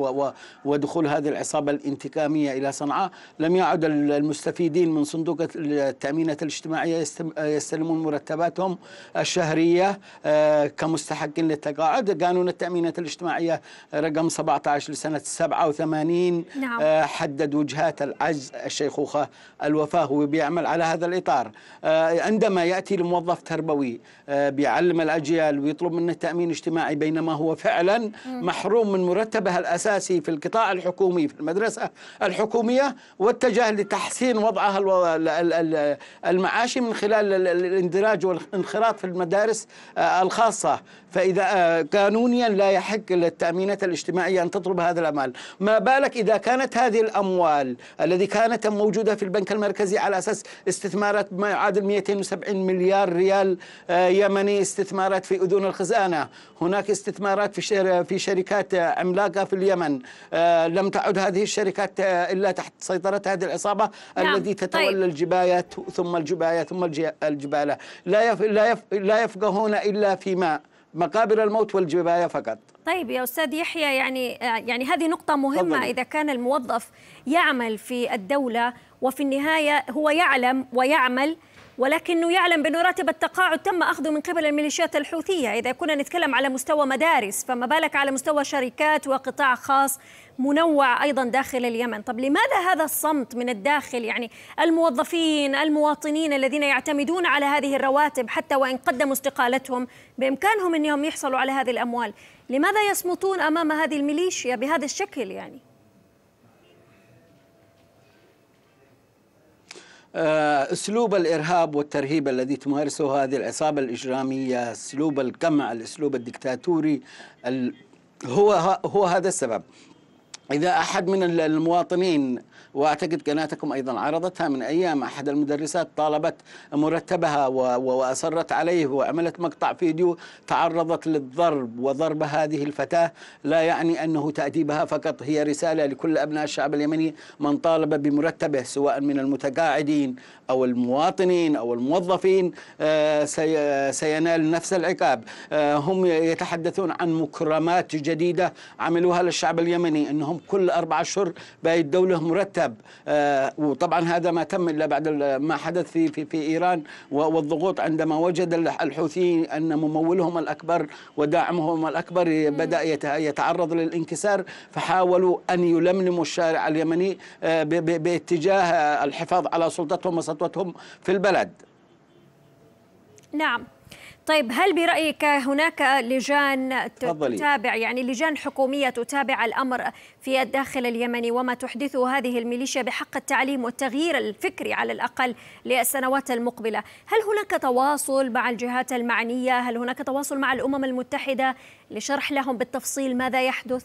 ودخول هذه العصابة الانتقامية إلى صنعاء لم يعد المستفيدين من صندوق التأمينات الاجتماعية يستلمون مرتباتهم الشهرية آه، كمستحقين للتقاعد قانون التأمينات الاجتماعية رقم 17 لسنة 87 نعم. آه، حدد وجهات العجز الشيخ الشيخوخة الوفاة هو بيعمل على هذا الإطار آه، عندما يأتي الموظف تربوي آه، بيعلم الأجيال ويطلب منه تأمين اجتماعي بينما هو فعلا محروم من مرتبه الأساسي في القطاع الحكومي في المدرسة الحكومية واتجه لتحسين وضعها المعاشي من خلال الاندراج والانخراط في المدارس آه، الخاصة فإذا قانونيا لا يحق للتأمينات الاجتماعية أن تطلب هذا الأمال ما بالك إذا كانت هذه الأموال الذي كانت موجودة في البنك المركزي على أساس استثمارات ما يعادل 270 مليار ريال آه، يمني استثمارات في أذون الخزانة هناك استثمارات في في شركات آه، عملاقة في اليمن آه، لم تعد هذه الشركات إلا تحت سيطرة هذه العصابة نعم. التي طيب. تتولى طيب. الجبايات ثم الجبايات ثم الجبالة لا, يف... لا, يف... لا يفقهون إلا فيما مقابر الموت والجباية فقط طيب يا استاذ يحيى يعني آه، يعني هذه نقطة مهمة طبعا. إذا كان الموظف يعمل في الدولة وفي النهاية هو يعلم ويعمل ولكنه يعلم بأن راتب التقاعد تم أخذه من قبل الميليشيات الحوثية إذا كنا نتكلم على مستوى مدارس فما بالك على مستوى شركات وقطاع خاص منوع أيضا داخل اليمن طب لماذا هذا الصمت من الداخل يعني الموظفين المواطنين الذين يعتمدون على هذه الرواتب حتى وإن قدموا استقالتهم بإمكانهم أنهم يحصلوا على هذه الأموال لماذا يصمتون أمام هذه الميليشيا بهذا الشكل يعني؟ آه، اسلوب الارهاب والترهيب الذي تمارسه هذه العصابه الاجراميه، اسلوب القمع، الاسلوب الدكتاتوري هو هو هذا السبب. اذا احد من المواطنين وأعتقد قناتكم أيضا عرضتها من أيام أحد المدرسات طالبت مرتبها وأصرت عليه وعملت مقطع فيديو تعرضت للضرب وضرب هذه الفتاة لا يعني أنه تأديبها فقط هي رسالة لكل أبناء الشعب اليمني من طالب بمرتبه سواء من المتقاعدين أو المواطنين أو الموظفين آه، آه، سينال نفس العقاب آه، هم يتحدثون عن مكرمات جديدة عملوها للشعب اليمني أنهم كل أربع أشهر بيدوا له مرتب الحساب آه، وطبعا هذا ما تم الا بعد ما حدث في في في ايران والضغوط عندما وجد الحوثيين ان ممولهم الاكبر وداعمهم الاكبر بدا يتعرض للانكسار فحاولوا ان يلملموا الشارع اليمني آه، باتجاه الحفاظ على سلطتهم وسطوتهم في البلد نعم طيب هل برأيك هناك لجان تتابع يعني لجان حكومية تتابع الأمر في الداخل اليمني وما تحدثه هذه الميليشيا بحق التعليم والتغيير الفكري على الأقل للسنوات المقبلة هل هناك تواصل مع الجهات المعنية هل هناك تواصل مع الأمم المتحدة لشرح لهم بالتفصيل ماذا يحدث؟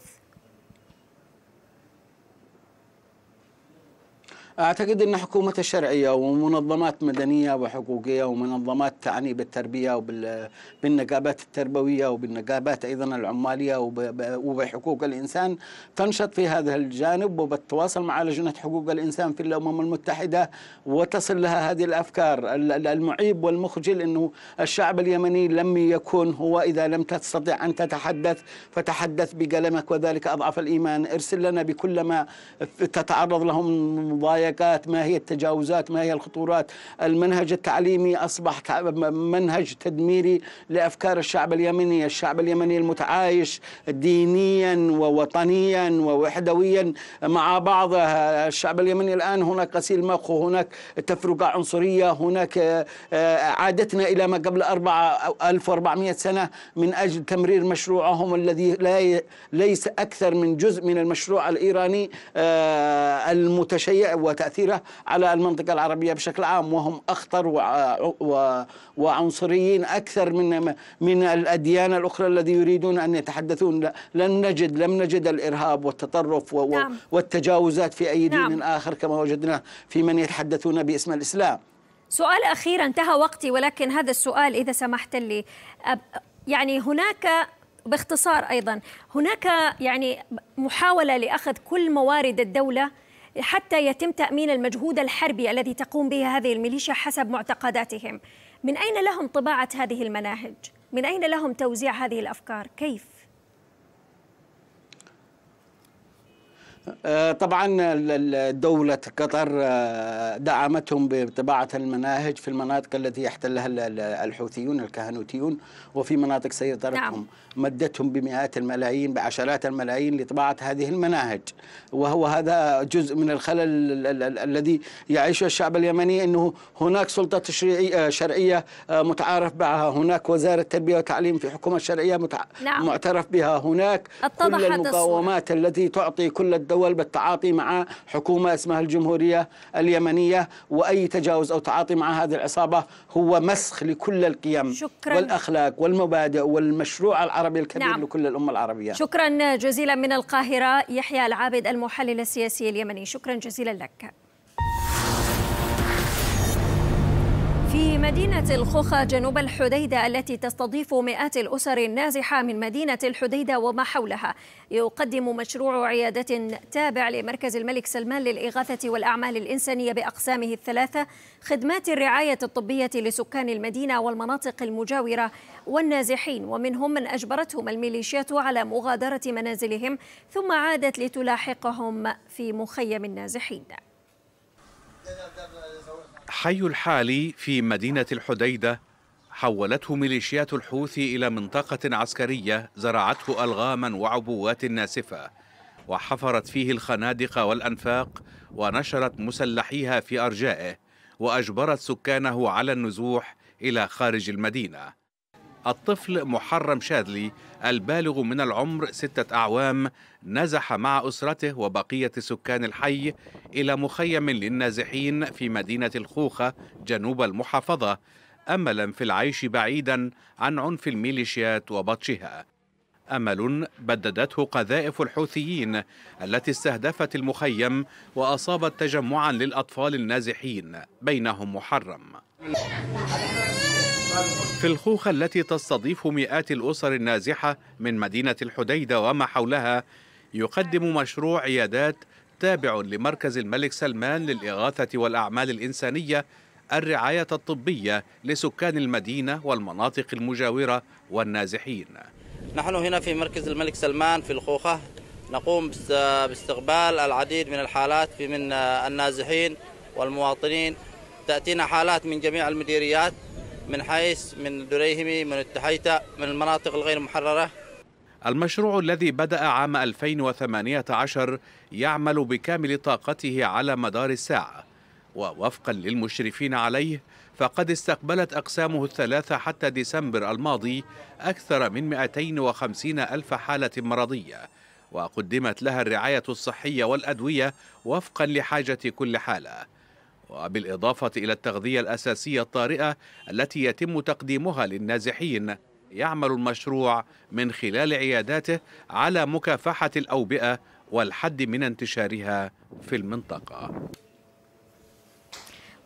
أعتقد أن حكومة الشرعية ومنظمات مدنية وحقوقية ومنظمات تعني بالتربية وبالنقابات التربوية وبالنقابات أيضا العمالية وبحقوق الإنسان تنشط في هذا الجانب وبتتواصل مع لجنة حقوق الإنسان في الأمم المتحدة وتصل لها هذه الأفكار المعيب والمخجل أنه الشعب اليمني لم يكن هو إذا لم تستطع أن تتحدث فتحدث بقلمك وذلك أضعف الإيمان ارسل لنا بكل ما تتعرض لهم مضايق التضايقات ما هي التجاوزات ما هي الخطورات المنهج التعليمي أصبح منهج تدميري لأفكار الشعب اليمني الشعب اليمني المتعايش دينيا ووطنيا ووحدويا مع بعضه الشعب اليمني الآن هناك غسيل مخ هناك تفرقة عنصرية هناك آه، عادتنا إلى ما قبل 1400 سنة من أجل تمرير مشروعهم الذي لا ليس أكثر من جزء من المشروع الإيراني آه، المتشيع وتأثيره على المنطقة العربية بشكل عام وهم أخطر وعنصريين أكثر من من الأديان الأخرى الذي يريدون أن يتحدثون لن نجد لم نجد الإرهاب والتطرف نعم. والتجاوزات في أي دين نعم. آخر كما وجدناه في من يتحدثون باسم الإسلام سؤال أخير انتهى وقتي ولكن هذا السؤال إذا سمحت لي يعني هناك باختصار أيضا هناك يعني محاولة لأخذ كل موارد الدولة حتى يتم تأمين المجهود الحربي الذي تقوم به هذه الميليشيا حسب معتقداتهم من أين لهم طباعة هذه المناهج؟ من أين لهم توزيع هذه الأفكار؟ كيف؟ أه، طبعا دولة قطر أه، دعمتهم بطباعة المناهج في المناطق التي يحتلها الحوثيون الكهنوتيون وفي مناطق سيطرتهم نعم. مدتهم بمئات الملايين بعشرات الملايين لطباعة هذه المناهج وهو هذا جزء من الخلل الذي يعيشه الشعب اليمني أنه هناك سلطة آه، شرعية آه، متعارف بها هناك وزارة تربية وتعليم في حكومة شرعية متع... نعم. معترف بها هناك كل المقاومات التي تعطي كل الدول بالتعاطي مع حكومة اسمها الجمهورية اليمنية وأي تجاوز أو تعاطي مع هذه العصابة هو مسخ لكل القيم شكرا. والأخلاق والمبادئ والمشروع العربي العربي الكبير نعم. لكل الأمة العربية شكرا جزيلا من القاهرة يحيى العابد المحلل السياسي اليمني شكرا جزيلا لك في مدينة الخوخة جنوب الحديدة التي تستضيف مئات الأسر النازحة من مدينة الحديدة وما حولها يقدم مشروع عيادة تابع لمركز الملك سلمان للإغاثة والأعمال الإنسانية بأقسامه الثلاثة خدمات الرعاية الطبية لسكان المدينة والمناطق المجاورة والنازحين ومنهم من أجبرتهم الميليشيات على مغادرة منازلهم ثم عادت لتلاحقهم في مخيم النازحين الحي الحالي في مدينة الحديدة حولته ميليشيات الحوثي إلى منطقة عسكرية زرعته ألغاما وعبوات ناسفة وحفرت فيه الخنادق والأنفاق ونشرت مسلحيها في أرجائه وأجبرت سكانه على النزوح إلى خارج المدينة الطفل محرم شاذلي البالغ من العمر ستة أعوام نزح مع أسرته وبقية سكان الحي إلى مخيم للنازحين في مدينة الخوخة جنوب المحافظة أملا في العيش بعيدا عن عنف الميليشيات وبطشها امل بددته قذائف الحوثيين التي استهدفت المخيم واصابت تجمعا للاطفال النازحين بينهم محرم في الخوخة التي تستضيف مئات الأسر النازحة من مدينة الحديدة وما حولها يقدم مشروع عيادات تابع لمركز الملك سلمان للإغاثة والأعمال الإنسانية الرعاية الطبية لسكان المدينة والمناطق المجاورة والنازحين نحن هنا في مركز الملك سلمان في الخوخة نقوم باستقبال العديد من الحالات من النازحين والمواطنين تأتينا حالات من جميع المديريات من حيس من دريهمي من التحيتة من المناطق الغير محررة المشروع الذي بدأ عام 2018 يعمل بكامل طاقته على مدار الساعة ووفقا للمشرفين عليه فقد استقبلت أقسامه الثلاثة حتى ديسمبر الماضي أكثر من 250 ألف حالة مرضية وقدمت لها الرعاية الصحية والأدوية وفقا لحاجة كل حالة وبالإضافة إلى التغذية الأساسية الطارئة التي يتم تقديمها للنازحين يعمل المشروع من خلال عياداته على مكافحة الأوبئة والحد من انتشارها في المنطقة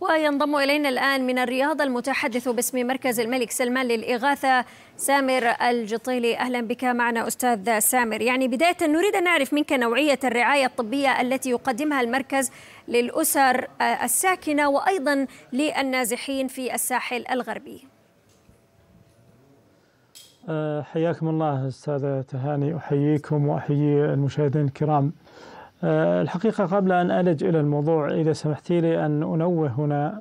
وينضم إلينا الآن من الرياض المتحدث باسم مركز الملك سلمان للإغاثة سامر الجطيلي أهلا بك معنا أستاذ سامر يعني بداية نريد أن نعرف منك نوعية الرعاية الطبية التي يقدمها المركز للأسر آه، الساكنة وأيضا للنازحين في الساحل الغربي آه، حياكم الله أستاذة تهاني أحييكم وأحيي المشاهدين الكرام آه، الحقيقة قبل أن ألج إلى الموضوع إذا سمحت لي أن أنوه هنا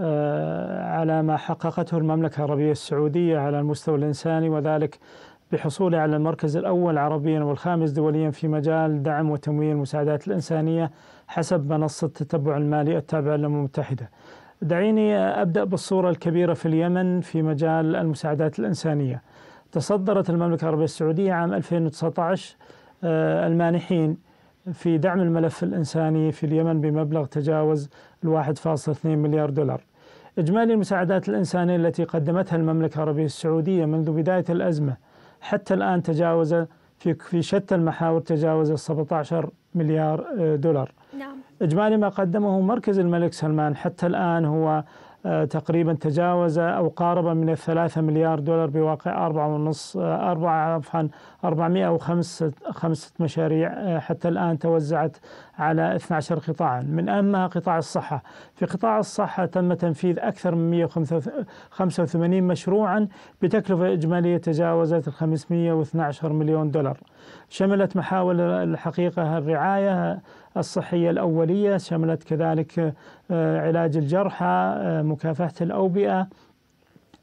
آه، على ما حققته المملكة العربية السعودية على المستوى الإنساني وذلك بحصولها على المركز الأول عربيا والخامس دوليا في مجال دعم وتمويل المساعدات الإنسانية حسب منصة التتبع المالي التابعة للأمم المتحدة. دعيني أبدأ بالصورة الكبيرة في اليمن في مجال المساعدات الإنسانية. تصدرت المملكة العربية السعودية عام 2019 آه، المانحين في دعم الملف الإنساني في اليمن بمبلغ تجاوز 1.2 مليار دولار إجمالي المساعدات الإنسانية التي قدمتها المملكة العربية السعودية منذ بداية الأزمة حتى الآن تجاوز في في شتى المحاور تجاوز 17 مليار آه، دولار. نعم. إجمالي ما قدمه مركز الملك سلمان حتى الآن هو تقريبا تجاوز أو قارب من الثلاثة مليار دولار بواقع أربعة ونص أربعة عفوا 405 خمسة خمسة مشاريع حتى الآن توزعت على 12 قطاعا من أهمها قطاع الصحة في قطاع الصحة تم تنفيذ أكثر من 185 مشروعا بتكلفة إجمالية تجاوزت ال 512 مليون دولار شملت محاور الحقيقة الرعاية الصحية الأولية شملت كذلك آه، علاج الجرحى آه، مكافحة الأوبئة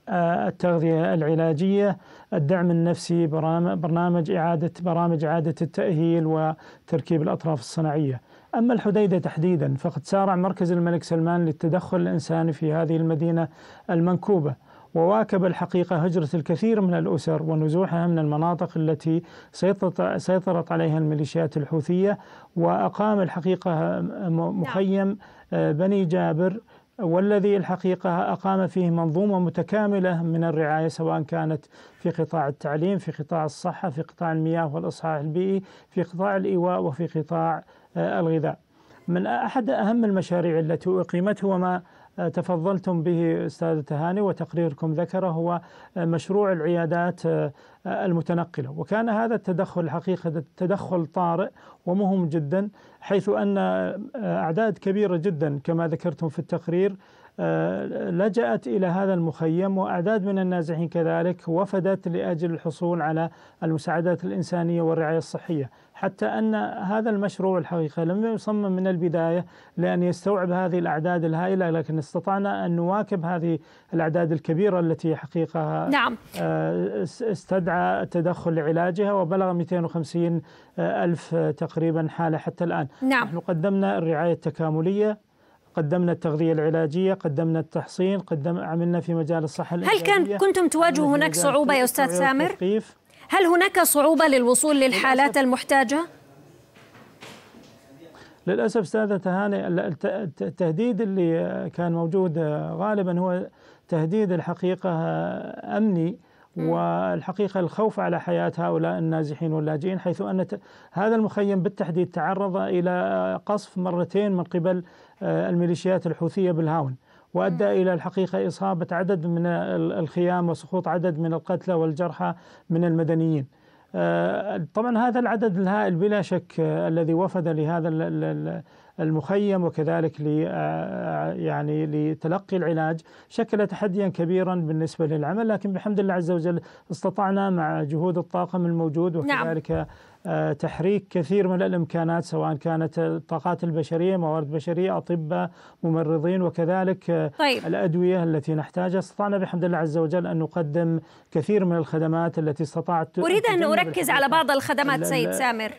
آه، التغذية العلاجية الدعم النفسي برنامج إعادة برامج إعادة التأهيل وتركيب الأطراف الصناعية أما الحديدة تحديدا فقد سارع مركز الملك سلمان للتدخل الإنساني في هذه المدينة المنكوبة وواكب الحقيقة هجرة الكثير من الأسر ونزوحها من المناطق التي سيطرت عليها الميليشيات الحوثية وأقام الحقيقة نعم. مخيم آه، بني جابر والذي الحقيقة أقام فيه منظومة متكاملة من الرعاية سواء كانت في قطاع التعليم في قطاع الصحة في قطاع المياه والإصحاح البيئي في قطاع الإيواء وفي قطاع آه، الغذاء من أحد أهم المشاريع التي أقيمت هو ما تفضلتم به استاذ تهاني وتقريركم ذكره هو مشروع العيادات المتنقله، وكان هذا التدخل الحقيقه تدخل طارئ ومهم جدا حيث ان اعداد كبيره جدا كما ذكرتم في التقرير آه، لجأت إلى هذا المخيم وأعداد من النازحين كذلك وفدت لأجل الحصول على المساعدات الإنسانية والرعاية الصحية حتى أن هذا المشروع الحقيقة لم يصمم من البداية لأن يستوعب هذه الأعداد الهائلة لكن استطعنا أن نواكب هذه الأعداد الكبيرة التي حقيقة نعم. آه، استدعى التدخل لعلاجها وبلغ 250 آه، ألف تقريبا حالة حتى الآن نعم. نحن قدمنا الرعاية التكاملية قدمنا التغذية العلاجية قدمنا التحصين قدم عملنا في مجال الصحة هل كان كنتم تواجهوا هناك صعوبة يا أستاذ سامر؟ والتثقيف. هل هناك صعوبة للوصول للحالات المحتاجة؟ للأسف استاذه تهاني التهديد اللي كان موجود آه، غالبا هو تهديد الحقيقة آه، أمني والحقيقة الخوف على حياة هؤلاء النازحين واللاجئين حيث أن هذا المخيم بالتحديد تعرض إلى قصف مرتين من قبل آه، الميليشيات الحوثية بالهاون وادى الى الحقيقه اصابه عدد من الخيام وسقوط عدد من القتلى والجرحى من المدنيين. آه، طبعا هذا العدد الهائل بلا شك آه، الذي وفد لهذا المخيم وكذلك ل يعني لتلقي العلاج شكل تحديا كبيرا بالنسبه للعمل لكن بحمد الله عز وجل استطعنا مع جهود الطاقم الموجود نعم. وكذلك نعم. تحريك كثير من الامكانات سواء كانت الطاقات البشريه، موارد بشريه، اطباء، ممرضين وكذلك طيب. الادويه التي نحتاجها، استطعنا بحمد الله عز وجل ان نقدم كثير من الخدمات التي استطعت اريد ان اركز على بعض الخدمات سيد سامر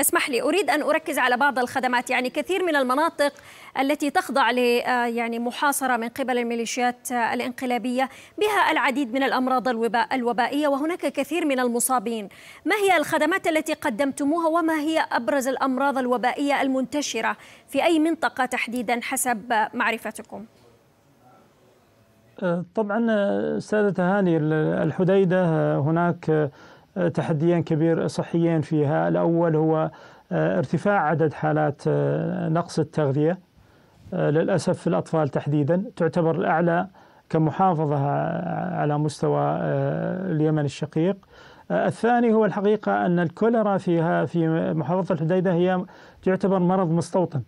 اسمح لي أريد أن أركز على بعض الخدمات يعني كثير من المناطق التي تخضع ل آه، يعني محاصرة من قبل الميليشيات آه، الانقلابية بها العديد من الأمراض الوبائية وهناك كثير من المصابين ما هي الخدمات التي قدمتموها وما هي أبرز الأمراض الوبائية المنتشرة في أي منطقة تحديدا حسب معرفتكم؟ آه، طبعا سادة هاني الحديدة هناك تحديين كبير صحيين فيها الأول هو آه، ارتفاع عدد حالات آه، نقص التغذية آه، للأسف في الأطفال تحديدا تعتبر الأعلى كمحافظة على مستوى اليمن الشقيق الثاني هو الحقيقة أن الكوليرا فيها في محافظة الحديدة هي تعتبر مرض مستوطن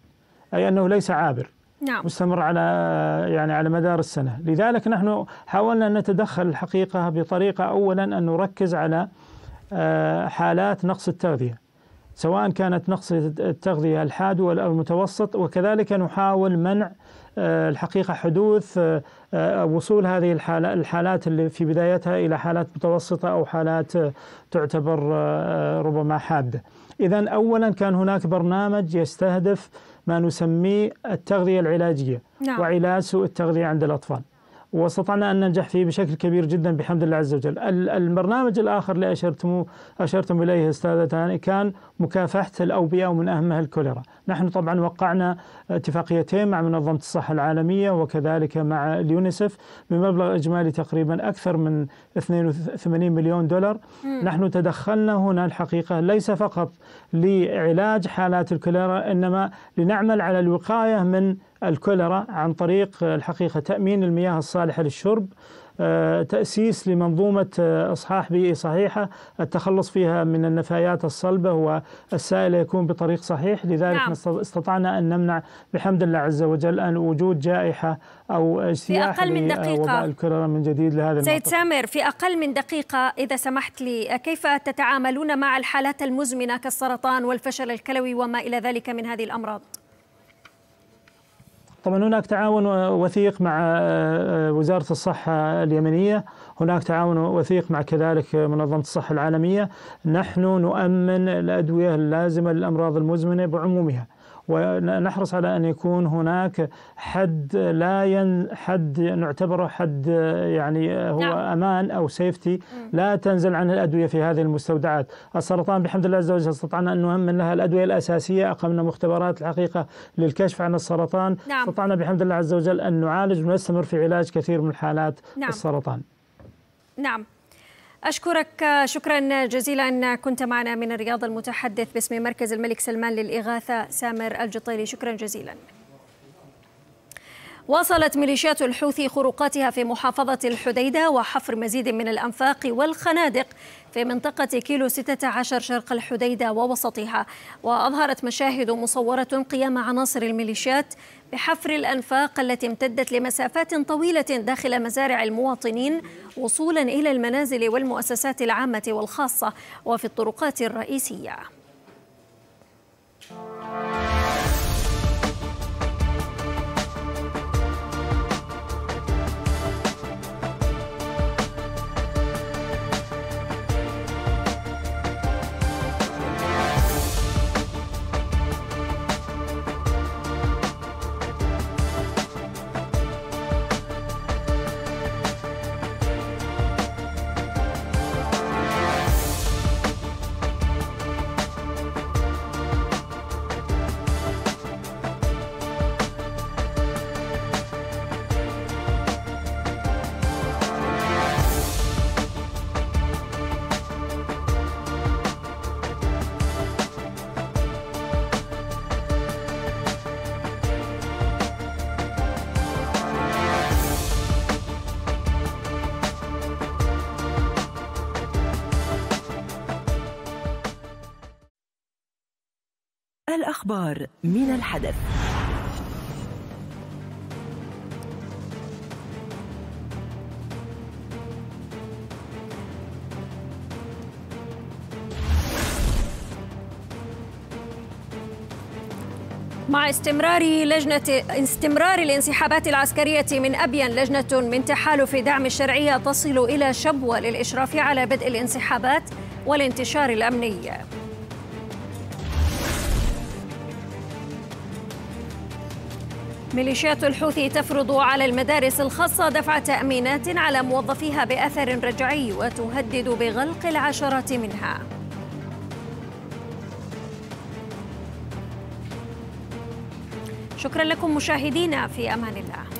أي أنه ليس عابر نعم. مستمر على يعني على مدار السنة لذلك نحن حاولنا أن نتدخل الحقيقة بطريقة أولا أن نركز على آه، حالات نقص التغذية سواء كانت نقص التغذية الحاد والمتوسط وكذلك نحاول منع آه، الحقيقة حدوث آه، وصول هذه الحالات اللي في بدايتها إلى حالات متوسطة أو حالات تعتبر ربما حادة إذا أولا كان هناك برنامج يستهدف ما نسميه التغذية العلاجية نعم. وعلاج سوء التغذية عند الأطفال واستطعنا أن ننجح فيه بشكل كبير جدا بحمد الله عز وجل البرنامج الآخر اللي أشرتم, أشرتم إليه أستاذة كان مكافحة الأوبئة ومن أهمها الكوليرا نحن طبعا وقعنا اتفاقيتين مع منظمة الصحة العالمية وكذلك مع اليونيسف بمبلغ إجمالي تقريبا أكثر من 82 مليون دولار م. نحن تدخلنا هنا الحقيقة ليس فقط لعلاج حالات الكوليرا إنما لنعمل على الوقاية من الكوليرا عن طريق الحقيقة تأمين المياه الصالحة للشرب آه، تأسيس لمنظومة آه، إصحاح بيئي صحيحة التخلص فيها من النفايات الصلبة والسائلة يكون بطريق صحيح لذلك نعم. استطعنا أن نمنع بحمد الله عز وجل أن وجود جائحة أو في أقل من دقيقة الكورونا من جديد لهذا سيد سامر في أقل من دقيقة إذا سمحت لي كيف تتعاملون مع الحالات المزمنة كالسرطان والفشل الكلوي وما إلى ذلك من هذه الأمراض؟ طبعا هناك تعاون وثيق مع آه، آه، وزارة الصحة اليمنية هناك تعاون وثيق مع كذلك منظمة الصحة العالمية نحن نؤمن الأدوية اللازمة للأمراض المزمنة بعمومها ونحرص على ان يكون هناك حد لا ين حد نعتبره حد يعني هو نعم. امان او سيفتي لا تنزل عنه الادويه في هذه المستودعات، السرطان بحمد الله عز وجل استطعنا ان نؤمن لها الادويه الاساسيه، اقمنا مختبرات الحقيقه للكشف عن السرطان، نعم. استطعنا بحمد الله عز وجل ان نعالج ونستمر في علاج كثير من حالات نعم. السرطان. نعم أشكرك شكرا جزيلا كنت معنا من الرياض المتحدث باسم مركز الملك سلمان للإغاثة سامر الجطيلي شكرا جزيلا واصلت ميليشيات الحوثي خروقاتها في محافظة الحديدة وحفر مزيد من الأنفاق والخنادق في منطقة كيلو 16 شرق الحديدة ووسطها وأظهرت مشاهد مصورة قيام عناصر الميليشيات بحفر الأنفاق التي امتدت لمسافات طويلة داخل مزارع المواطنين وصولا إلى المنازل والمؤسسات العامة والخاصة وفي الطرقات الرئيسية الأخبار من الحدث مع استمرار لجنة استمرار الانسحابات العسكرية من أبين لجنة من تحالف دعم الشرعية تصل إلى شبوة للإشراف على بدء الانسحابات والانتشار الأمني ميليشيات الحوثي تفرض على المدارس الخاصة دفع تأمينات على موظفيها بأثر رجعي وتهدد بغلق العشرات منها شكرا لكم مشاهدينا في أمان الله